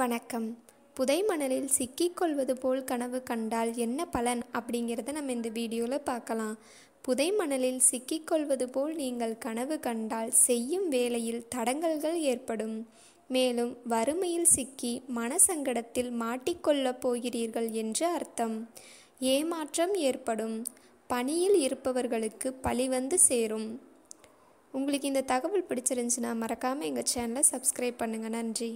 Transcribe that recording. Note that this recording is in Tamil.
வணக்கம் புதைமணலில் சிக்கிக்கொள்வது போல் கனவு கண்டால் என்ன பலன் அப்படிங்கிறத நம்ம இந்த வீடியோவில் பார்க்கலாம் புதைமணலில் சிக்கிக்கொள்வது போல் நீங்கள் கனவு கண்டால் செய்யும் வேலையில் தடங்கல்கள் ஏற்படும் மேலும் வறுமையில் சிக்கி மனசங்கடத்தில் மாட்டிக்கொள்ளப் போகிறீர்கள் என்று அர்த்தம் ஏமாற்றம் ஏற்படும் பணியில் இருப்பவர்களுக்கு பழி வந்து சேரும் உங்களுக்கு இந்த தகவல் பிடிச்சிருந்துச்சுன்னா மறக்காமல் எங்கள் சேனலை சப்ஸ்கிரைப் பண்ணுங்கள் நன்றி